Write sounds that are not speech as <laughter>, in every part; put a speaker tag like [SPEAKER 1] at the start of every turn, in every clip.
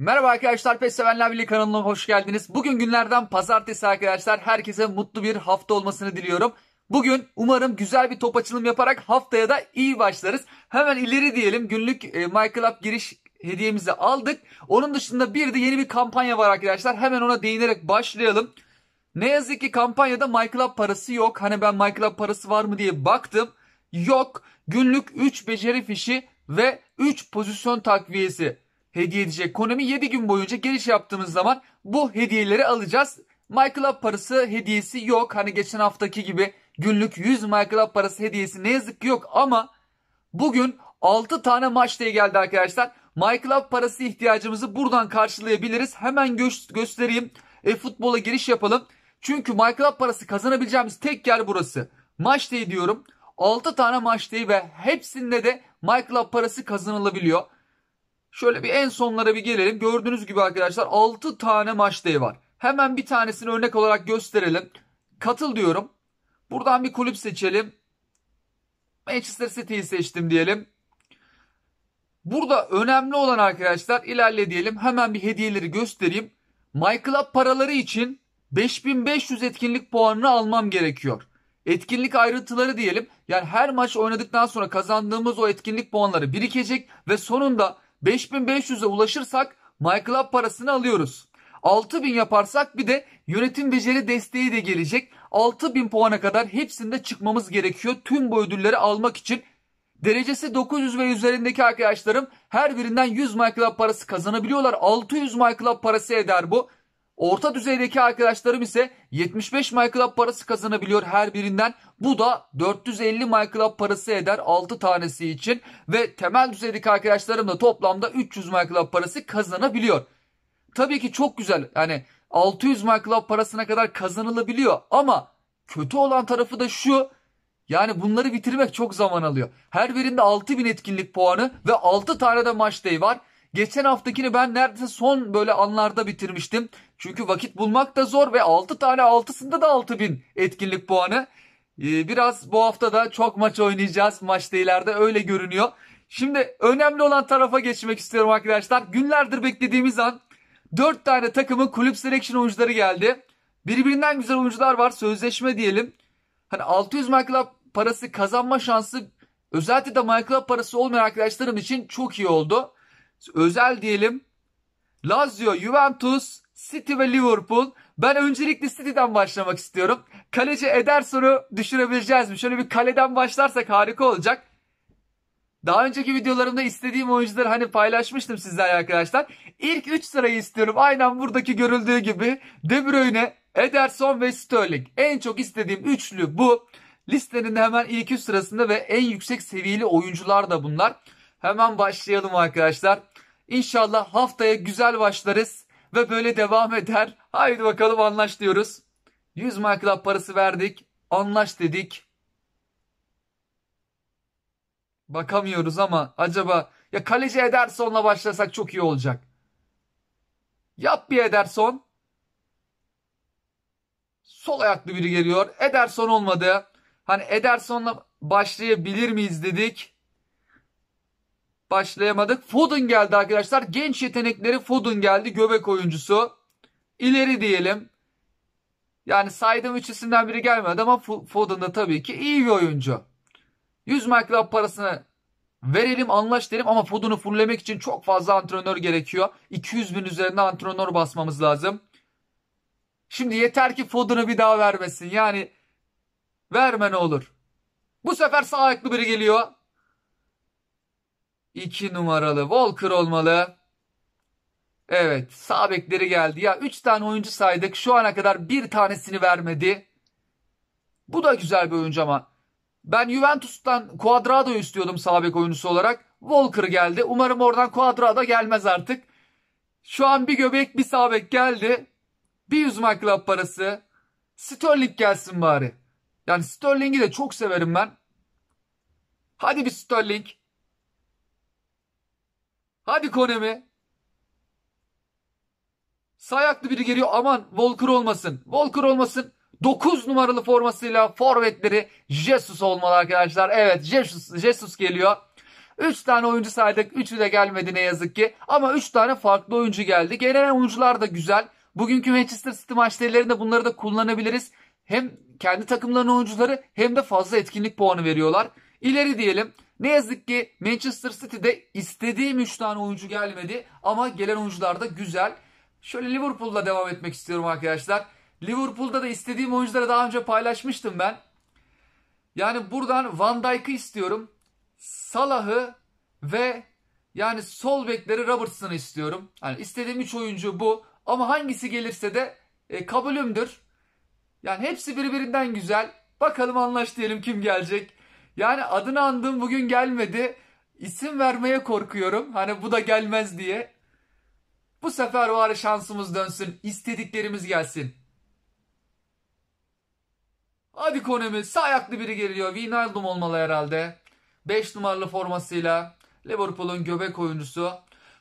[SPEAKER 1] Merhaba arkadaşlar Pes Sevenler Birliği kanalına hoş geldiniz. Bugün günlerden pazartesi arkadaşlar. Herkese mutlu bir hafta olmasını diliyorum. Bugün umarım güzel bir top açılım yaparak haftaya da iyi başlarız. Hemen ileri diyelim günlük e, Michael Up giriş hediyemizi aldık. Onun dışında bir de yeni bir kampanya var arkadaşlar. Hemen ona değinerek başlayalım. Ne yazık ki kampanyada Michael Up parası yok. Hani ben Michael Up parası var mı diye baktım. Yok. Günlük 3 beceri fişi ve 3 pozisyon takviyesi hediye edecek Konami 7 gün boyunca giriş yaptığımız zaman bu hediyeleri alacağız. Michael Up parası hediyesi yok. Hani geçen haftaki gibi günlük 100 Michael Up parası hediyesi ne yazık ki yok ama bugün 6 tane maç diye geldi arkadaşlar. Michael Up parası ihtiyacımızı buradan karşılayabiliriz. Hemen gö göstereyim. E, futbola giriş yapalım. Çünkü Michael Up parası kazanabileceğimiz tek yer burası. Maç diye diyorum. 6 tane maç diye ve hepsinde de Michael Up parası kazanılabiliyor. Şöyle bir en sonlara bir gelelim. Gördüğünüz gibi arkadaşlar 6 tane maç deyi var. Hemen bir tanesini örnek olarak gösterelim. Katıl diyorum. Buradan bir kulüp seçelim. Manchester City'yi seçtim diyelim. Burada önemli olan arkadaşlar ilerle diyelim. Hemen bir hediyeleri göstereyim. MyClub paraları için 5500 etkinlik puanını almam gerekiyor. Etkinlik ayrıntıları diyelim. Yani her maç oynadıktan sonra kazandığımız o etkinlik puanları birikecek ve sonunda 5500'e ulaşırsak MyClub parasını alıyoruz. 6000 yaparsak bir de yönetim beceri desteği de gelecek. 6000 puana kadar hepsinde çıkmamız gerekiyor tüm bu ödülleri almak için. Derecesi 900 ve üzerindeki arkadaşlarım her birinden 100 MyClub parası kazanabiliyorlar. 600 MyClub parası eder bu. Orta düzeydeki arkadaşlarım ise 75 MyClub parası kazanabiliyor her birinden. Bu da 450 MyClub parası eder 6 tanesi için. Ve temel düzeydeki arkadaşlarım da toplamda 300 MyClub parası kazanabiliyor. Tabii ki çok güzel yani 600 MyClub parasına kadar kazanılabiliyor. Ama kötü olan tarafı da şu. Yani bunları bitirmek çok zaman alıyor. Her birinde 6000 etkinlik puanı ve 6 tane de maç day var. Geçen haftakini ben neredeyse son böyle anlarda bitirmiştim. Çünkü vakit bulmak da zor ve 6 tane 6'sında da 6000 etkinlik puanı. Ee, biraz bu hafta da çok maç oynayacağız. Maçta ileride öyle görünüyor. Şimdi önemli olan tarafa geçmek istiyorum arkadaşlar. Günlerdir beklediğimiz an 4 tane takımın kulüp selection oyuncuları geldi. Birbirinden güzel oyuncular var. Sözleşme diyelim. Hani 600 My parası kazanma şansı özellikle de My parası olmayan arkadaşlarım için çok iyi oldu özel diyelim. Lazio, Juventus, City ve Liverpool. Ben öncelikle City'den başlamak istiyorum. Kaleci Ederson'u düşürebileceğiz mi? Şöyle bir kaleden başlarsak harika olacak. Daha önceki videolarımda istediğim oyuncuları hani paylaşmıştım sizlerle arkadaşlar. İlk 3 sırayı istiyorum. Aynen buradaki görüldüğü gibi De Bruyne, Ederson ve Sterling. En çok istediğim üçlü bu. Listenin hemen ilk 3 sırasında ve en yüksek seviyeli oyuncular da bunlar. Hemen başlayalım arkadaşlar. İnşallah haftaya güzel başlarız ve böyle devam eder. Haydi bakalım anlaş diyoruz. 100 Michael parası verdik. Anlaş dedik. Bakamıyoruz ama acaba ya kaleci Ederson'la başlasak çok iyi olacak. Yap bir Ederson. Sol ayaklı biri geliyor. Ederson olmadı. Hani Ederson'la başlayabilir miyiz dedik başlayamadık. Foden geldi arkadaşlar. Genç yetenekleri Foden geldi. Göbek oyuncusu. İleri diyelim. Yani saydığım üç isimden biri gelmedi ama Foden da tabii ki iyi bir oyuncu. 100 mark parasını verelim anlaş derim ama Foden'u fulllemek için çok fazla antrenör gerekiyor. 200 bin üzerinde antrenör basmamız lazım. Şimdi yeter ki Foden'u bir daha vermesin. Yani verme ne olur. Bu sefer sağ ayaklı biri geliyor. 2 numaralı Walker olmalı. Evet sağ bekleri geldi. Ya 3 tane oyuncu saydık. Şu ana kadar bir tanesini vermedi. Bu da güzel bir oyuncu ama. Ben Juventus'tan Cuadrado istiyordum sağ bek oyuncusu olarak. Walker geldi. Umarım oradan Cuadrado gelmez artık. Şu an bir göbek bir sağ bek geldi. Bir yüzmak club parası. Sterling gelsin bari. Yani Sterling'i de çok severim ben. Hadi bir Sterling. Hadi Konemi. Sayaklı biri geliyor aman Volker olmasın. Volker olmasın. 9 numaralı formasıyla forvetleri Jesus olmalı arkadaşlar. Evet Jesus, Jesus geliyor. 3 tane oyuncu saydık. 3'ü de gelmedi ne yazık ki. Ama 3 tane farklı oyuncu geldi. Gelen oyuncular da güzel. Bugünkü Manchester City maçlarında bunları da kullanabiliriz. Hem kendi takımların oyuncuları hem de fazla etkinlik puanı veriyorlar. İleri diyelim. Ne yazık ki Manchester City'de istediği 3 tane oyuncu gelmedi ama gelen oyuncular da güzel. Şöyle Liverpool'da devam etmek istiyorum arkadaşlar. Liverpool'da da istediğim oyuncuları daha önce paylaşmıştım ben. Yani buradan Van Dijk'ı istiyorum. Salah'ı ve yani sol bekleri Robertson'ı istiyorum. Yani istediğim 3 oyuncu bu. Ama hangisi gelirse de e, kabulümdür. Yani hepsi birbirinden güzel. Bakalım anlaş diyelim kim gelecek. Yani adını andım bugün gelmedi. İsim vermeye korkuyorum. Hani bu da gelmez diye. Bu sefer var şansımız dönsün. istediklerimiz gelsin. Hadi konemi. Sağ ayaklı biri geliyor. Wijnaldum olmalı herhalde. 5 numaralı formasıyla Liverpool'un göbek oyuncusu.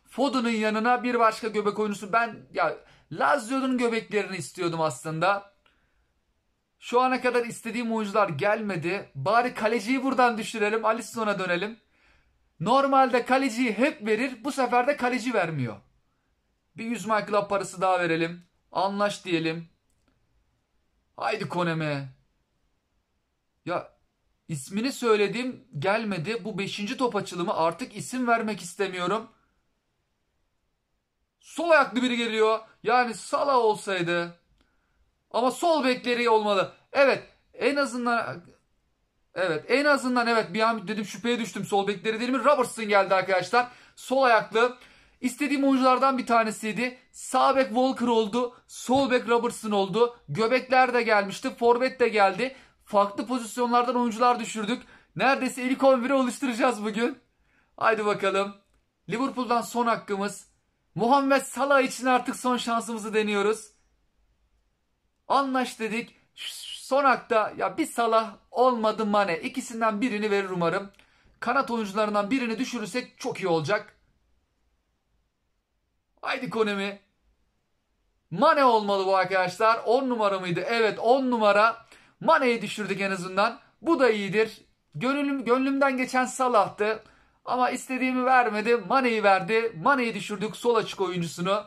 [SPEAKER 1] Foden'ın yanına bir başka göbek oyuncusu. Ben ya Lazio'nun göbeklerini istiyordum aslında. Şu ana kadar istediğim oyuncular gelmedi. Bari kaleciyi buradan düşürelim. Alisson'a dönelim. Normalde kaleciyi hep verir. Bu sefer de kaleci vermiyor. Bir 100 Michael parası daha verelim. Anlaş diyelim. Haydi Koneme. Ya ismini söyledim gelmedi. Bu 5. top açılımı artık isim vermek istemiyorum. Sol ayaklı biri geliyor. Yani Sala olsaydı ama sol bekleri olmalı. Evet en azından evet en azından evet bir an dedim şüpheye düştüm sol bekleri değil mi? Robertson geldi arkadaşlar. Sol ayaklı. İstediğim oyunculardan bir tanesiydi. Sağ bek Walker oldu. Sol bek Robertson oldu. Göbekler de gelmişti. Forvet de geldi. Farklı pozisyonlardan oyuncular düşürdük. Neredeyse ilk 11'i oluşturacağız bugün. Haydi bakalım. Liverpool'dan son hakkımız. Muhammed Salah için artık son şansımızı deniyoruz. Anlaş dedik. Son hakta ya bir Salah olmadı Mane. İkisinden birini verir umarım. Kanat oyuncularından birini düşürürsek çok iyi olacak. Haydi Konemi. Mane olmalı bu arkadaşlar. 10 numara mıydı? Evet 10 numara. Mane'yi düşürdük en azından. Bu da iyidir. Gönlüm, gönlümden geçen Salah'tı. Ama istediğimi vermedi. Mane'yi verdi. Mane'yi düşürdük sol açık oyuncusunu.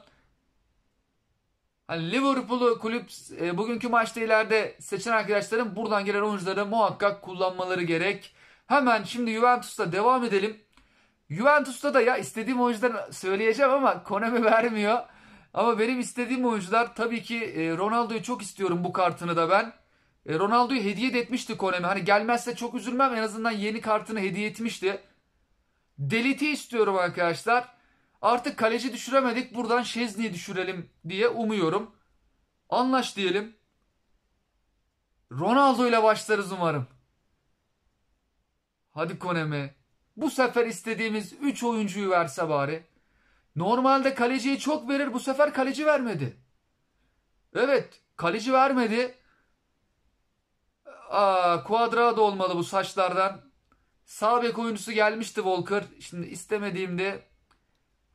[SPEAKER 1] Hani Liverpool'u kulüp e, bugünkü maçta ileride seçen arkadaşların buradan gelen oyuncuları muhakkak kullanmaları gerek. Hemen şimdi Juventus'ta devam edelim. Juventus'ta da ya istediğim oyuncuları söyleyeceğim ama Konami <laughs> vermiyor. Ama benim istediğim oyuncular tabii ki e, Ronaldo'yu çok istiyorum bu kartını da ben. E, Ronaldo'yu hediye de etmişti Konami. Hani gelmezse çok üzülmem en azından yeni kartını hediye etmişti. Deliti istiyorum arkadaşlar. Artık kaleci düşüremedik buradan Şezni'yi düşürelim diye umuyorum. Anlaş diyelim. Ronaldo ile başlarız umarım. Hadi Konemi. Bu sefer istediğimiz 3 oyuncuyu verse bari. Normalde kaleciyi çok verir bu sefer kaleci vermedi. Evet kaleci vermedi. Aa, Quadrado olmalı bu saçlardan. Sağ bek oyuncusu gelmişti Volker. Şimdi istemediğimde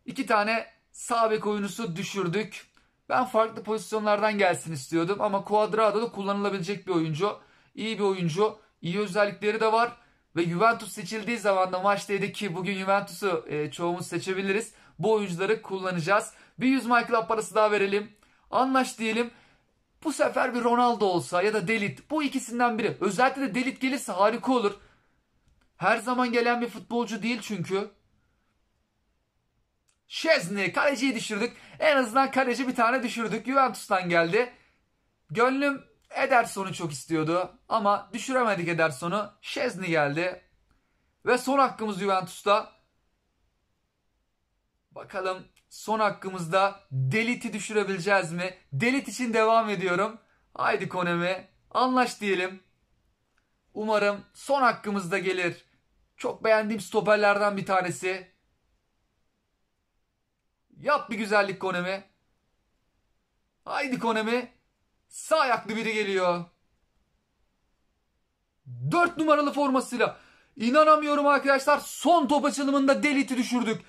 [SPEAKER 1] İki tane sağ bek oyuncusu düşürdük. Ben farklı pozisyonlardan gelsin istiyordum ama Cuadrado da kullanılabilecek bir oyuncu. İyi bir oyuncu. İyi özellikleri de var. Ve Juventus seçildiği zaman da maçtaydı ki bugün Juventus'u e, çoğumuz seçebiliriz. Bu oyuncuları kullanacağız. Bir 100 Michael parası daha verelim. Anlaş diyelim. Bu sefer bir Ronaldo olsa ya da Delit. Bu ikisinden biri. Özellikle de Delit gelirse harika olur. Her zaman gelen bir futbolcu değil çünkü. Şezni kaleciyi düşürdük. En azından kaleci bir tane düşürdük. Juventus'tan geldi. Gönlüm Ederson'u çok istiyordu ama düşüremedik Ederson'u. Şezni geldi. Ve son hakkımız Juventus'ta. Bakalım son hakkımızda Delit'i düşürebileceğiz mi? Delit için devam ediyorum. Haydi Konemi anlaş diyelim. Umarım son hakkımızda gelir. Çok beğendiğim stoperlerden bir tanesi. Yap bir güzellik Konemi. Haydi Konemi. Sağ ayaklı biri geliyor. Dört numaralı formasıyla. İnanamıyorum arkadaşlar. Son top açılımında Delit'i düşürdük.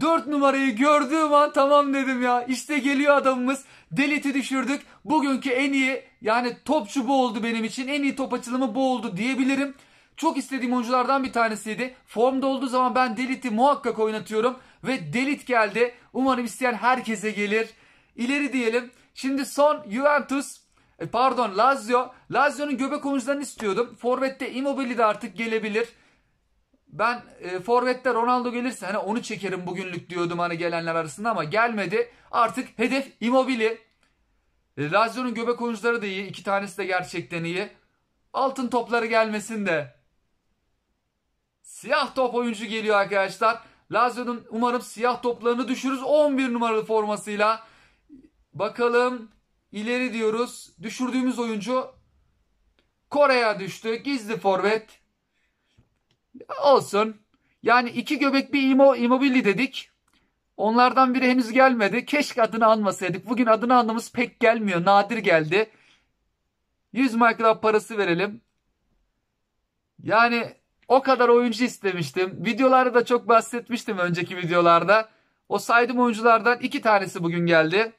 [SPEAKER 1] Dört numarayı gördüğüm an tamam dedim ya. İşte geliyor adamımız. Delit'i düşürdük. Bugünkü en iyi yani topçu bu oldu benim için. En iyi top açılımı bu oldu diyebilirim. Çok istediğim oyunculardan bir tanesiydi. Formda olduğu zaman ben Delit'i muhakkak oynatıyorum. Ve Delit geldi. Umarım isteyen herkese gelir. İleri diyelim. Şimdi son Juventus e, pardon Lazio. Lazio'nun göbek oyuncularını istiyordum. Forvet'te Immobile de artık gelebilir. Ben e, Forvet'te Ronaldo gelirse hani onu çekerim bugünlük diyordum hani gelenler arasında ama gelmedi. Artık hedef Immobile. E, Lazio'nun göbek oyuncuları da iyi. İki tanesi de gerçekten iyi. Altın topları gelmesin de Siyah top oyuncu geliyor arkadaşlar. Lazio'nun umarım siyah toplarını düşürürüz. 11 numaralı formasıyla. Bakalım ileri diyoruz. Düşürdüğümüz oyuncu Kore'ye düştü. Gizli forvet. Olsun. Yani iki göbek bir imo, imobili dedik. Onlardan biri henüz gelmedi. Keşke adını anmasaydık. Bugün adını anmamız pek gelmiyor. Nadir geldi. 100 mark parası verelim. Yani o kadar oyuncu istemiştim. Videoları da çok bahsetmiştim önceki videolarda. O saydığım oyunculardan iki tanesi bugün geldi.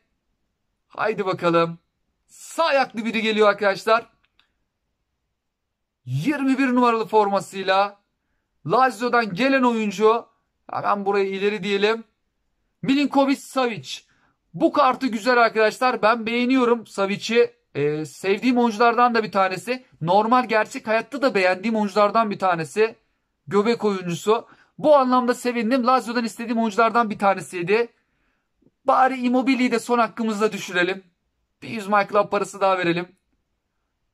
[SPEAKER 1] Haydi bakalım. Sağ ayaklı biri geliyor arkadaşlar. 21 numaralı formasıyla Lazio'dan gelen oyuncu hemen burayı ileri diyelim. Milinkovic Savic. Bu kartı güzel arkadaşlar. Ben beğeniyorum Savic'i. Ee, sevdiğim oyunculardan da bir tanesi. Normal gerçek hayatta da beğendiğim oyunculardan bir tanesi. Göbek oyuncusu. Bu anlamda sevindim. Lazio'dan istediğim oyunculardan bir tanesiydi. Bari Immobile'yi de son hakkımızda düşürelim. Bir 100 My Club parası daha verelim.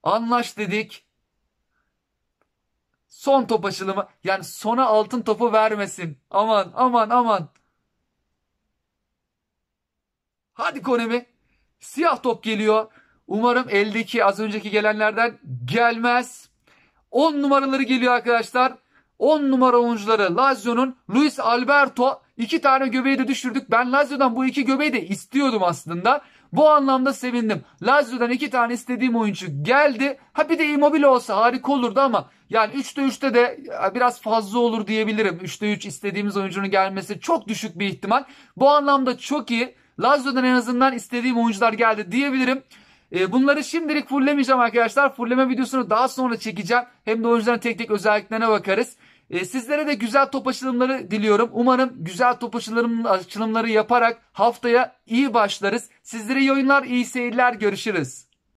[SPEAKER 1] Anlaş dedik. Son top açılımı. Yani sona altın topu vermesin. Aman aman aman. Hadi Konemi. Siyah top geliyor. Umarım eldeki az önceki gelenlerden gelmez. 10 numaraları geliyor arkadaşlar. 10 numara oyuncuları Lazio'nun Luis Alberto. iki tane göbeği de düşürdük. Ben Lazio'dan bu iki göbeği de istiyordum aslında. Bu anlamda sevindim. Lazio'dan iki tane istediğim oyuncu geldi. Ha bir de Immobile olsa harika olurdu ama yani 3'te 3'te de biraz fazla olur diyebilirim. 3'te 3 istediğimiz oyuncunun gelmesi çok düşük bir ihtimal. Bu anlamda çok iyi. Lazio'dan en azından istediğim oyuncular geldi diyebilirim. Ee, bunları şimdilik fulllemeyeceğim arkadaşlar. Fullleme videosunu daha sonra çekeceğim. Hem de oyuncuların tek tek özelliklerine bakarız. Ee, sizlere de güzel top açılımları diliyorum. Umarım güzel top açılımları yaparak haftaya iyi başlarız. Sizlere iyi oyunlar, iyi seyirler. Görüşürüz.